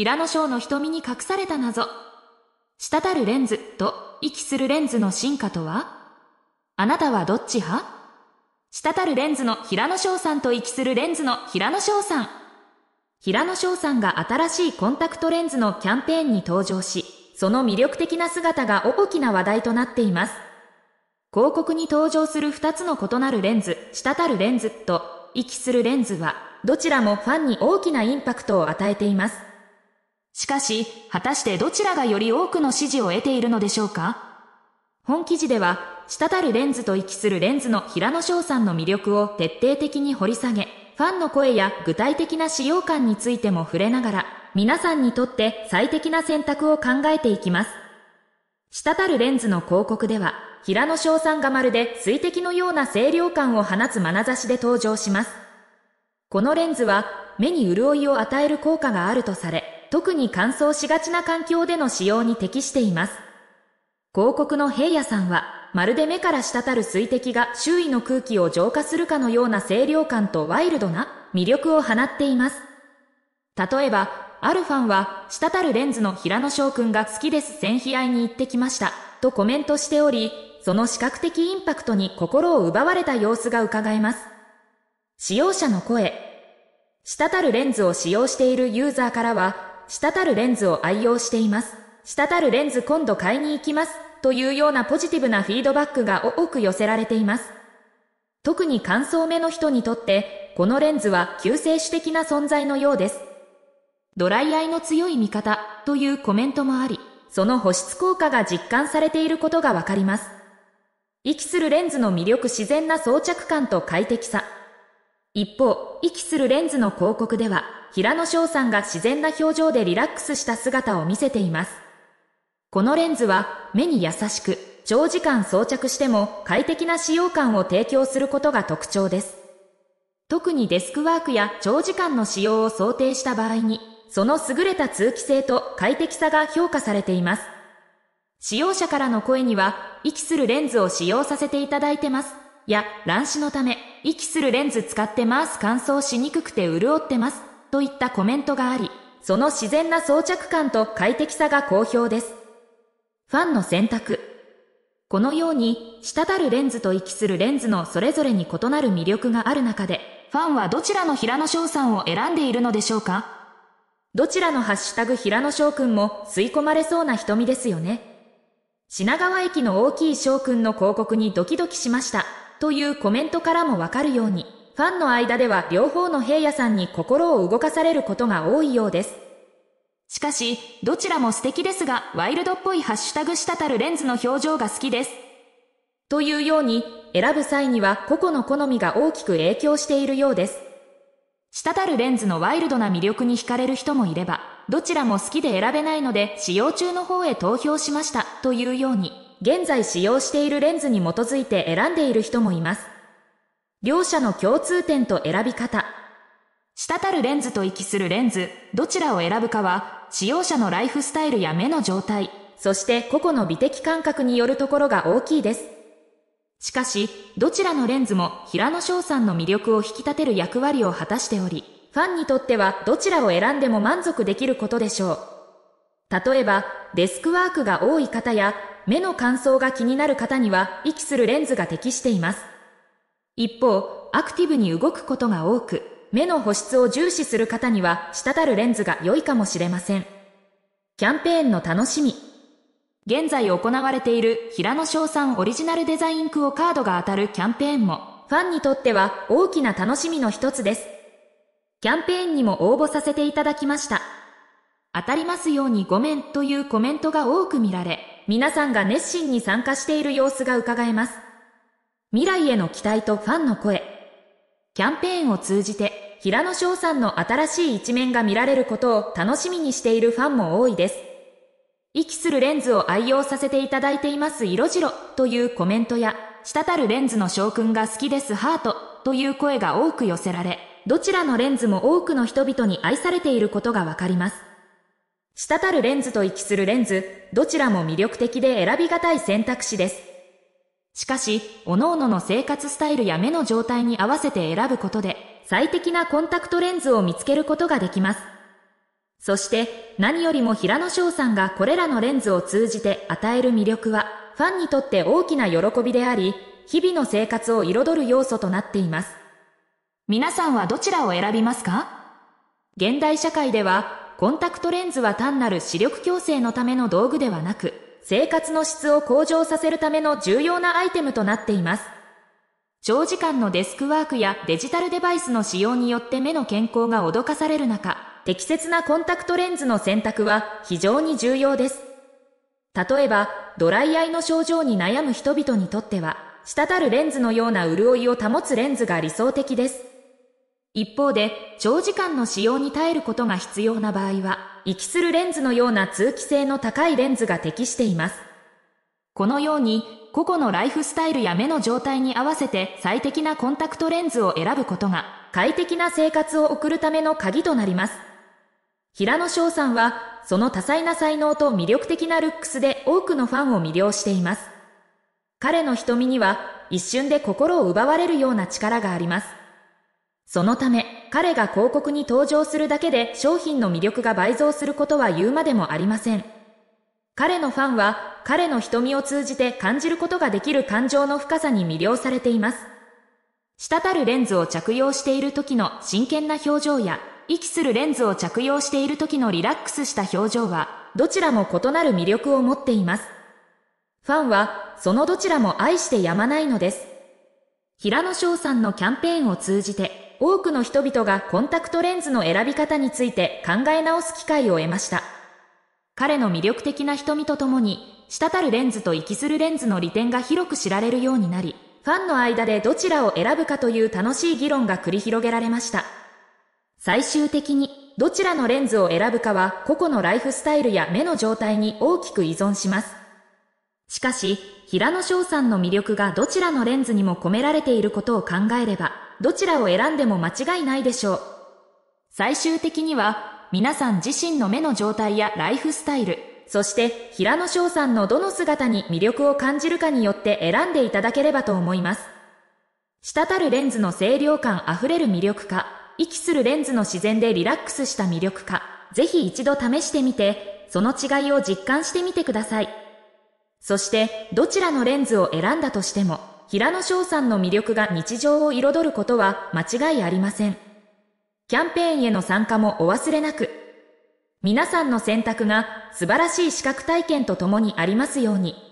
平野翔の瞳に隠された謎。滴るレンズと息するレンズの進化とはあなたはどっち派滴るレンズの平野翔さんと息するレンズの平野翔さん。平野翔さんが新しいコンタクトレンズのキャンペーンに登場し、その魅力的な姿が大きな話題となっています。広告に登場する2つの異なるレンズ、滴るレンズと息するレンズは、どちらもファンに大きなインパクトを与えています。しかし、果たしてどちらがより多くの支持を得ているのでしょうか本記事では、滴るレンズと息するレンズの平野翔さんの魅力を徹底的に掘り下げ、ファンの声や具体的な使用感についても触れながら、皆さんにとって最適な選択を考えていきます。滴るレンズの広告では、平野翔さんがまるで水滴のような清涼感を放つ眼差しで登場します。このレンズは目に潤いを与える効果があるとされ、特に乾燥しがちな環境での使用に適しています。広告の平野さんは、まるで目から滴る水滴が周囲の空気を浄化するかのような清涼感とワイルドな魅力を放っています。例えば、アルファンは、滴るレンズの平野翔くんが好きです。戦費愛に行ってきました。とコメントしており、その視覚的インパクトに心を奪われた様子が伺えます。使用者の声。滴るレンズを使用しているユーザーからは、滴るレンズを愛用しています。滴るレンズ今度買いに行きます。というようなポジティブなフィードバックが多く寄せられています。特に乾燥目の人にとって、このレンズは救世主的な存在のようです。ドライアイの強い味方というコメントもあり、その保湿効果が実感されていることがわかります。息するレンズの魅力自然な装着感と快適さ。一方、息するレンズの広告では、平野翔さんが自然な表情でリラックスした姿を見せています。このレンズは目に優しく、長時間装着しても快適な使用感を提供することが特徴です。特にデスクワークや長時間の使用を想定した場合に、その優れた通気性と快適さが評価されています。使用者からの声には、息するレンズを使用させていただいてます。や乱視のため、息するレンズ使ってます。乾燥しにくくて潤ってます。といったコメントがあり、その自然な装着感と快適さが好評です。ファンの選択。このように、滴るレンズと息するレンズのそれぞれに異なる魅力がある中で、ファンはどちらの平野翔さんを選んでいるのでしょうかどちらのハッシュタグ平野翔くんも吸い込まれそうな瞳ですよね。品川駅の大きい翔くんの広告にドキドキしました。というコメントからもわかるように、ファンの間では両方の平野さんに心を動かされることが多いようです。しかし、どちらも素敵ですが、ワイルドっぽいハッシュタグしたたるレンズの表情が好きです。というように、選ぶ際には個々の好みが大きく影響しているようです。したたるレンズのワイルドな魅力に惹かれる人もいれば、どちらも好きで選べないので、使用中の方へ投票しました、というように、現在使用しているレンズに基づいて選んでいる人もいます。両者の共通点と選び方。滴るレンズと息するレンズ、どちらを選ぶかは、使用者のライフスタイルや目の状態、そして個々の美的感覚によるところが大きいです。しかし、どちらのレンズも平野翔さんの魅力を引き立てる役割を果たしており、ファンにとってはどちらを選んでも満足できることでしょう。例えば、デスクワークが多い方や目の乾燥が気になる方には息するレンズが適しています。一方、アクティブに動くことが多く、目の保湿を重視する方には、滴るレンズが良いかもしれません。キャンペーンの楽しみ。現在行われている平野翔さんオリジナルデザインクオカードが当たるキャンペーンも、ファンにとっては大きな楽しみの一つです。キャンペーンにも応募させていただきました。当たりますようにごめんというコメントが多く見られ、皆さんが熱心に参加している様子が伺えます。未来への期待とファンの声。キャンペーンを通じて、平野翔さんの新しい一面が見られることを楽しみにしているファンも多いです。息するレンズを愛用させていただいています色白というコメントや、滴るレンズの翔くんが好きですハートという声が多く寄せられ、どちらのレンズも多くの人々に愛されていることがわかります。滴るレンズと一致するレンズ、どちらも魅力的で選び難い選択肢です。しかし、各々の生活スタイルや目の状態に合わせて選ぶことで、最適なコンタクトレンズを見つけることができます。そして、何よりも平野翔さんがこれらのレンズを通じて与える魅力は、ファンにとって大きな喜びであり、日々の生活を彩る要素となっています。皆さんはどちらを選びますか現代社会ではコンタクトレンズは単なる視力矯正のための道具ではなく、生活の質を向上させるための重要なアイテムとなっています。長時間のデスクワークやデジタルデバイスの使用によって目の健康が脅かされる中、適切なコンタクトレンズの選択は非常に重要です。例えば、ドライアイの症状に悩む人々にとっては、滴るレンズのような潤いを保つレンズが理想的です。一方で、長時間の使用に耐えることが必要な場合は、息するレンズのような通気性の高いレンズが適しています。このように、個々のライフスタイルや目の状態に合わせて最適なコンタクトレンズを選ぶことが、快適な生活を送るための鍵となります。平野翔さんは、その多彩な才能と魅力的なルックスで多くのファンを魅了しています。彼の瞳には、一瞬で心を奪われるような力があります。そのため、彼が広告に登場するだけで商品の魅力が倍増することは言うまでもありません。彼のファンは、彼の瞳を通じて感じることができる感情の深さに魅了されています。滴るレンズを着用している時の真剣な表情や、息するレンズを着用している時のリラックスした表情は、どちらも異なる魅力を持っています。ファンは、そのどちらも愛してやまないのです。平野翔さんのキャンペーンを通じて、多くの人々がコンタクトレンズの選び方について考え直す機会を得ました。彼の魅力的な瞳とともに、滴るレンズと息するレンズの利点が広く知られるようになり、ファンの間でどちらを選ぶかという楽しい議論が繰り広げられました。最終的に、どちらのレンズを選ぶかは個々のライフスタイルや目の状態に大きく依存します。しかし、平野翔さんの魅力がどちらのレンズにも込められていることを考えれば、どちらを選んでも間違いないでしょう。最終的には、皆さん自身の目の状態やライフスタイル、そして平野翔さんのどの姿に魅力を感じるかによって選んでいただければと思います。滴るレンズの清涼感あふれる魅力か、息するレンズの自然でリラックスした魅力か、ぜひ一度試してみて、その違いを実感してみてください。そして、どちらのレンズを選んだとしても、平野翔さんの魅力が日常を彩ることは間違いありません。キャンペーンへの参加もお忘れなく。皆さんの選択が素晴らしい資格体験とともにありますように。